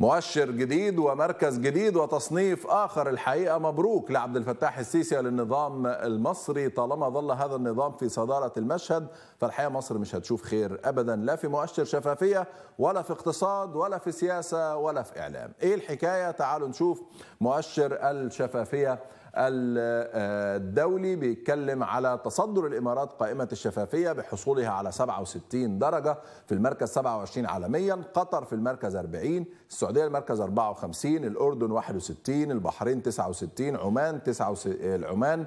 مؤشر جديد ومركز جديد وتصنيف آخر الحقيقة مبروك لعبد الفتاح السيسي للنظام المصري طالما ظل هذا النظام في صدارة المشهد فالحقيقة مصر مش هتشوف خير أبدا لا في مؤشر شفافية ولا في اقتصاد ولا في سياسة ولا في إعلام إيه الحكاية تعالوا نشوف مؤشر الشفافية الدولي بيتكلم على تصدر الامارات قائمه الشفافيه بحصولها على 67 درجه في المركز 27 عالميا، قطر في المركز 40 السعوديه المركز 54 الاردن 61 البحرين 69 عمان 9 عمان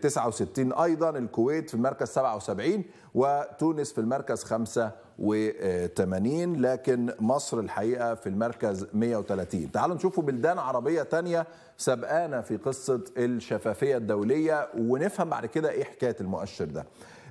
69 ايضا الكويت في المركز 77 وتونس في المركز 85 لكن مصر الحقيقه في المركز 130 تعالوا نشوفوا بلدان عربيه تانية سبقانا في قصه الشفافيه الدوليه ونفهم بعد كده ايه حكايه المؤشر ده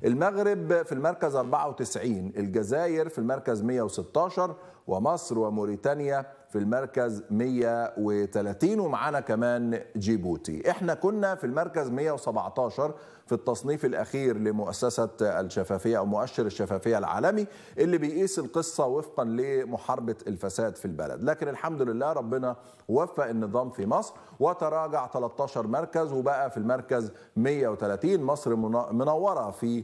المغرب في المركز 94 الجزائر في المركز 116 ومصر وموريتانيا في المركز 130 ومعانا كمان جيبوتي احنا كنا في المركز 117 في التصنيف الأخير لمؤسسة الشفافية أو مؤشر الشفافية العالمي اللي بيقيس القصة وفقا لمحاربة الفساد في البلد لكن الحمد لله ربنا وفق النظام في مصر وتراجع 13 مركز وبقى في المركز 130 مصر منورة في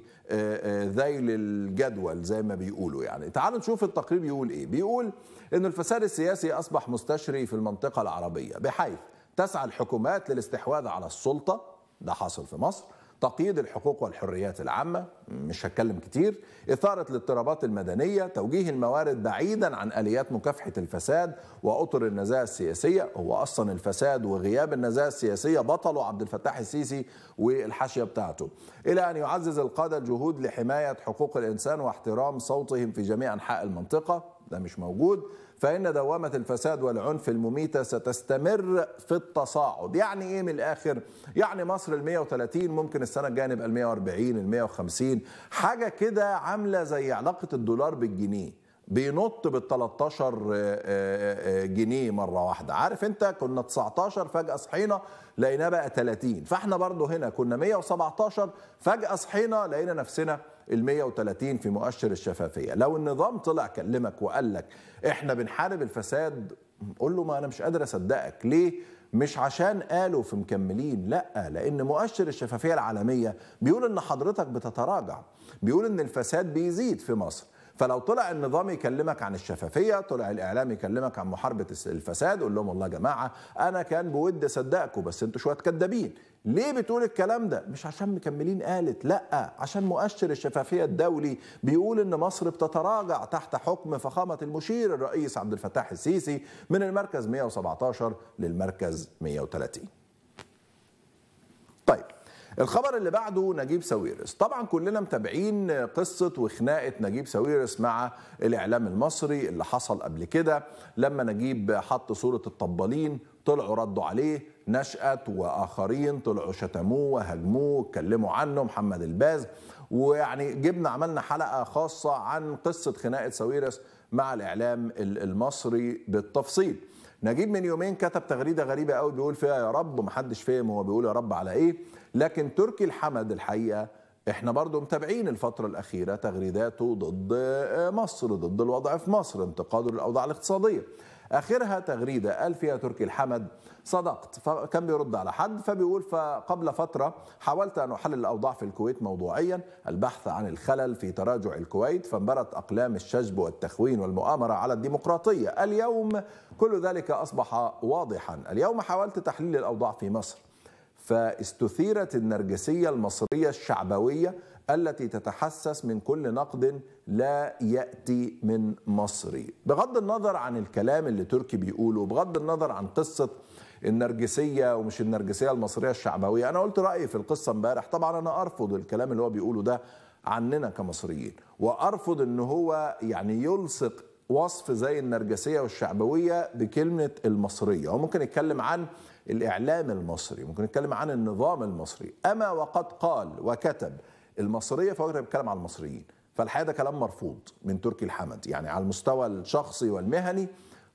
ذيل الجدول زي ما بيقولوا يعني تعالوا نشوف التقرير بيقول إيه بيقول أن الفساد السياسي أصبح مستشري في المنطقة العربية بحيث تسعى الحكومات للاستحواذ على السلطة ده حاصل في مصر تقييد الحقوق والحريات العامة مش هتكلم كتير إثارة الاضطرابات المدنية توجيه الموارد بعيدا عن آليات مكافحة الفساد وأطر النزاهة السياسية هو أصلا الفساد وغياب النزاهة السياسية بطله عبد الفتاح السيسي والحاشية بتاعته إلى أن يعزز القادة الجهود لحماية حقوق الإنسان واحترام صوتهم في جميع أنحاء المنطقة ده مش موجود فإن دوامة الفساد والعنف المميتة ستستمر في التصاعد يعني إيه من الآخر؟ يعني مصر ال 130 ممكن السنة الجاية نبقى ال 140 ال 150 حاجة كده عاملة زي علاقة الدولار بالجنيه بينط بال 13 آه، آه، آه، جنيه مره واحده عارف انت كنا 19 فجاه صحينا لقيناه بقى 30 فاحنا برضو هنا كنا 117 فجاه صحينا لقينا نفسنا ال 130 في مؤشر الشفافيه لو النظام طلع كلمك وقال لك احنا بنحارب الفساد قول له ما انا مش قادر اصدقك ليه مش عشان قالوا في مكملين لا لان مؤشر الشفافيه العالميه بيقول ان حضرتك بتتراجع بيقول ان الفساد بيزيد في مصر فلو طلع النظام يكلمك عن الشفافيه طلع الاعلام يكلمك عن محاربه الفساد قول لهم والله يا جماعه انا كان بود اصدقكم بس انتوا شويه كدابين ليه بتقول الكلام ده مش عشان مكملين قالت لا عشان مؤشر الشفافيه الدولي بيقول ان مصر بتتراجع تحت حكم فخامه المشير الرئيس عبد الفتاح السيسي من المركز 117 للمركز 130 طيب الخبر اللي بعده نجيب ساويرس طبعا كلنا متابعين قصه وخناقه نجيب ساويرس مع الاعلام المصري اللي حصل قبل كده لما نجيب حط صوره الطبالين طلعوا ردوا عليه نشأت واخرين طلعوا شتموه وهاجموه اتكلموا عنه محمد الباز ويعني جبنا عملنا حلقه خاصه عن قصه خناقه ساويرس مع الاعلام المصري بالتفصيل نجيب من يومين كتب تغريده غريبه قوي بيقول فيها يا رب ومحدش فاهم هو بيقول يا رب على ايه لكن تركي الحمد الحقيقه احنا برضو متابعين الفترة الأخيرة تغريداته ضد آه، مصر ضد الوضع في مصر انتقاده للأوضاع الاقتصادية آخرها تغريدة قال فيها تركي الحمد صدقت فكان بيرد على حد فبيقول فقبل فترة حاولت أن أحلل الأوضاع في الكويت موضوعيا البحث عن الخلل في تراجع الكويت فانبرت أقلام الشجب والتخوين والمؤامرة على الديمقراطية اليوم كل ذلك أصبح واضحا اليوم حاولت تحليل الأوضاع في مصر فاستثيرت النرجسية المصرية الشعبوية التي تتحسس من كل نقد لا يأتي من مصري بغض النظر عن الكلام اللي تركي بيقوله بغض النظر عن قصة النرجسيه ومش النرجسيه المصريه الشعبويه انا قلت رايي في القصه امبارح طبعا انا ارفض الكلام اللي هو بيقوله ده عننا كمصريين وارفض ان هو يعني يلصق وصف زي النرجسيه والشعبويه بكلمه المصريه وممكن يتكلم عن الاعلام المصري ممكن يتكلم عن النظام المصري اما وقد قال وكتب المصريه فهو بيتكلم عن المصريين فالحقيقه ده كلام مرفوض من تركي الحمد يعني على المستوى الشخصي والمهني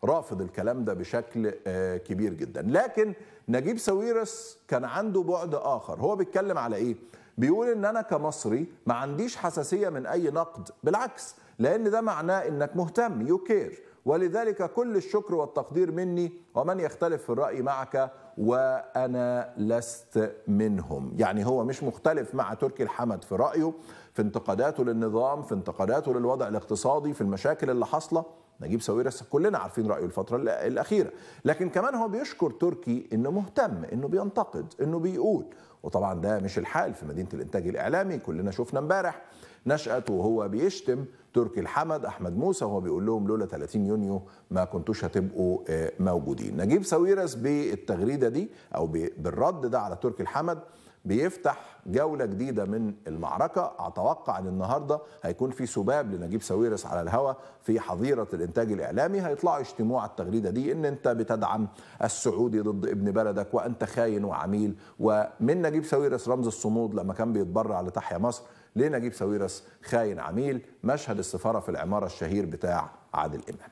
رافض الكلام ده بشكل آه، كبير جدا لكن نجيب ساويرس كان عنده بعد اخر هو بيتكلم على ايه بيقول ان انا كمصري ما عنديش حساسيه من اي نقد بالعكس لان ده معناه انك مهتم يو كير ولذلك كل الشكر والتقدير مني ومن يختلف في الراي معك وانا لست منهم يعني هو مش مختلف مع تركي الحمد في رايه في انتقاداته للنظام في انتقاداته للوضع الاقتصادي في المشاكل اللي حاصله نجيب ساويرس كلنا عارفين رايه الفتره الاخيره لكن كمان هو بيشكر تركي انه مهتم انه بينتقد انه بيقول وطبعا ده مش الحال في مدينه الانتاج الاعلامي كلنا شفنا امبارح نشأت وهو بيشتم تركي الحمد احمد موسى وهو بيقول لهم لولا 30 يونيو ما كنتوش هتبقوا آه، موجودين نجيب ساويرس بالتغريده دي او بالرد ده على تركي الحمد بيفتح جولة جديدة من المعركة أتوقع أن النهاردة هيكون في سباب لنجيب ساويرس على الهواء في حظيرة الإنتاج الإعلامي هيطلعوا يشتموه على التغريدة دي أن أنت بتدعم السعودي ضد ابن بلدك وأنت خاين وعميل ومن نجيب ساويرس رمز الصمود لما كان بيتبرع لتحيا مصر لنجيب ساويرس خاين عميل مشهد السفارة في العمارة الشهير بتاع عادل إمام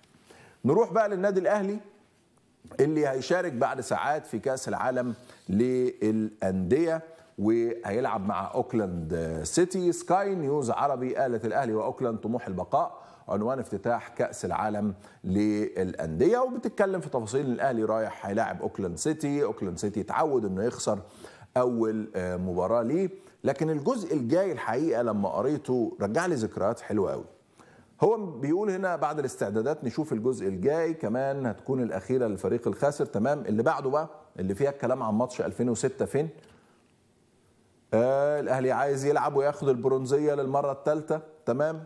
نروح بقى للنادي الأهلي اللي هيشارك بعد ساعات في كأس العالم للأندية وهيلعب مع اوكلاند سيتي سكاي نيوز عربي قالت الاهلي واوكلاند طموح البقاء عنوان افتتاح كاس العالم للانديه وبتتكلم في تفاصيل الاهلي رايح هيلاعب اوكلاند سيتي اوكلاند سيتي تعود انه يخسر اول آه، مباراه ليه لكن الجزء الجاي الحقيقه لما قريته رجع لي ذكريات حلوه قوي هو بيقول هنا بعد الاستعدادات نشوف الجزء الجاي كمان هتكون الاخيره للفريق الخاسر تمام اللي بعده بقى اللي فيها الكلام عن ماتش 2006 فين آه، الاهلي عايز يلعب وياخد البرونزيه للمره الثالثه تمام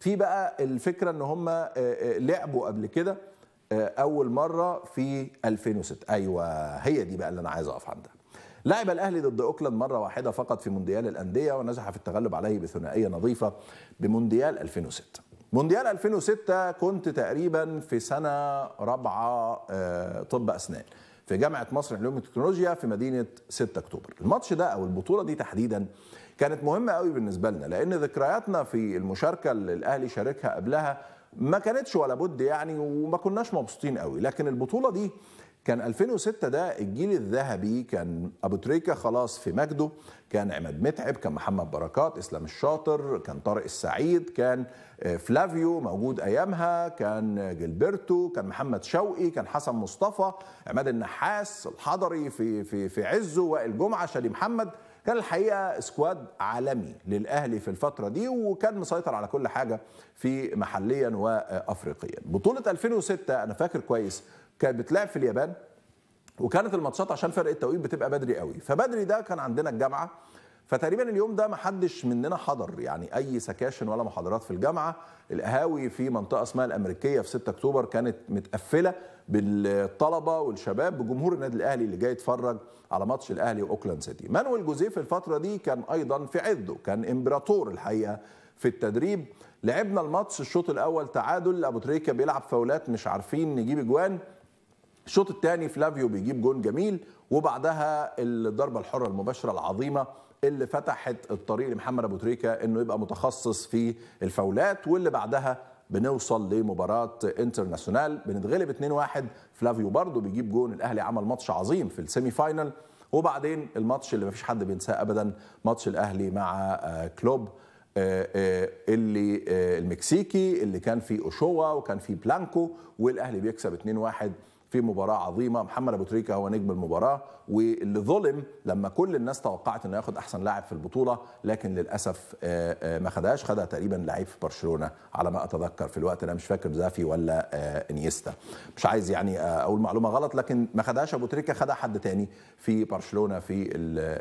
في بقى الفكره ان هم آه، آه، لعبوا قبل كده اول مره في 2006 ايوه هي دي بقى اللي انا عايز اقف عندها لعب الاهلي ضد اوكلاند مره واحده فقط في مونديال الانديه ونجح في التغلب عليه بثنائيه نظيفه بمونديال 2006 مونديال 2006 كنت تقريبا في سنه رابعه طب اسنان في جامعه مصر للعلوم والتكنولوجيا في مدينه 6 اكتوبر الماتش ده او البطوله دي تحديدا كانت مهمه قوي بالنسبه لنا لان ذكرياتنا في المشاركه اللي الاهلي شاركها قبلها ما كانتش ولا بد يعني وما كناش مبسوطين قوي لكن البطوله دي كان 2006 ده الجيل الذهبي كان ابو تريكه خلاص في مجده كان عماد متعب كان محمد بركات اسلام الشاطر كان طارق السعيد كان آه، فلافيو موجود ايامها كان آه، جيلبرتو كان محمد شوقي كان حسن مصطفى عماد النحاس الحضري في في في عزه وائل جمعه شادي محمد كان الحقيقه سكواد عالمي للاهلي في الفتره دي وكان مسيطر على كل حاجه في محليا وافريقيا بطوله 2006 انا فاكر كويس كانت بتلعب في اليابان وكانت الماتشات عشان فرق التوقيت بتبقى بدري قوي فبدري ده كان عندنا الجامعه فتقريبا اليوم ده ما حدش مننا حضر يعني اي سكاشن ولا محاضرات في الجامعه القهاوي في منطقه اسمها الامريكيه في 6 اكتوبر كانت متقفله بالطلبه والشباب بجمهور النادي الاهلي اللي جاي يتفرج على ماتش الاهلي واوكلاند سيتي مانويل جوزيف الفتره دي كان ايضا في عده كان امبراطور الحقيقه في التدريب لعبنا الماتش الشوط الاول تعادل ابو تريكه بيلعب فاولات مش عارفين نجيب اجوان الشوط الثاني فلافيو بيجيب جون جميل وبعدها الضربه الحره المباشره العظيمه اللي فتحت الطريق لمحمد ابو تريكه انه يبقى متخصص في الفاولات واللي بعدها بنوصل لمباراه انترناسيونال بنتغلب 2-1 فلافيو برضه بيجيب جون الاهلي عمل ماتش عظيم في السيمي فاينل وبعدين الماتش اللي ما فيش حد بينساه ابدا ماتش الاهلي مع آه، كلوب آه، آه، اللي المكسيكي اللي كان فيه اوشوا وكان فيه بلانكو والاهلي بيكسب 2-1 في مباراه عظيمه محمد ابو تريكه هو نجم المباراه واللي ظلم لما كل الناس توقعت انه ياخد احسن لاعب في البطوله لكن للاسف آه، آه، ما خدهاش خدها تقريبا لعيب في برشلونه على ما اتذكر في الوقت انا مش فاكر زافي ولا آه، انيستا مش عايز يعني اقول معلومه غلط لكن ما خدهاش ابو تريكه خدها حد تاني في برشلونه في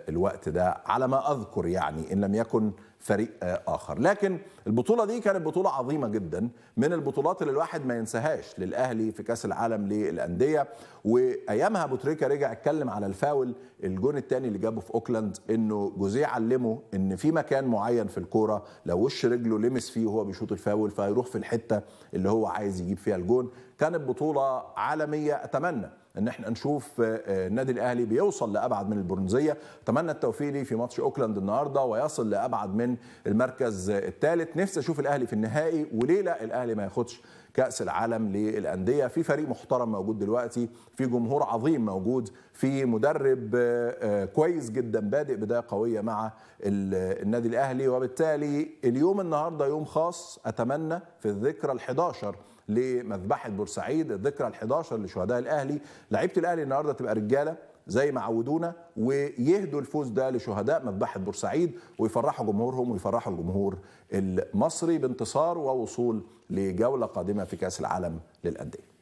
الوقت ده على ما اذكر يعني ان لم يكن فريق آه، اخر لكن البطوله دي كانت بطوله عظيمه جدا من البطولات اللي الواحد ما ينساهاش للاهلي في كاس العالم للانديه وايامها ابو تريكه رجع اتكلم على الفاول الجون الثاني اللي جابه في اوكلاند انه جوزيه علمه ان في مكان معين في الكوره لو وش رجله لمس فيه وهو بيشوط الفاول فهيروح في الحته اللي هو عايز يجيب فيها الجون كانت بطوله عالميه اتمنى ان احنا نشوف آه، آه، النادي الاهلي بيوصل لابعد من البرونزيه اتمنى التوفيق لي في ماتش اوكلاند النهارده ويصل لابعد من المركز الثالث نفسي اشوف الاهلي في النهائي وليه لا الاهلي ما ياخدش كاس العالم للانديه في فريق محترم موجود دلوقتي في جمهور عظيم موجود في مدرب آه، آه، كويس جدا بادئ بدايه قويه مع النادي الاهلي وبالتالي اليوم النهارده يوم خاص اتمنى في الذكرى ال11 لمذبحه بورسعيد الذكرى ال11 لشهداء الاهلي لعيبه الاهلي النهارده تبقى رجاله زي ما عودونا ويهدوا الفوز ده لشهداء مذبحه بورسعيد ويفرحوا جمهورهم ويفرحوا الجمهور المصري بانتصار ووصول لجوله قادمه في كاس العالم للانديه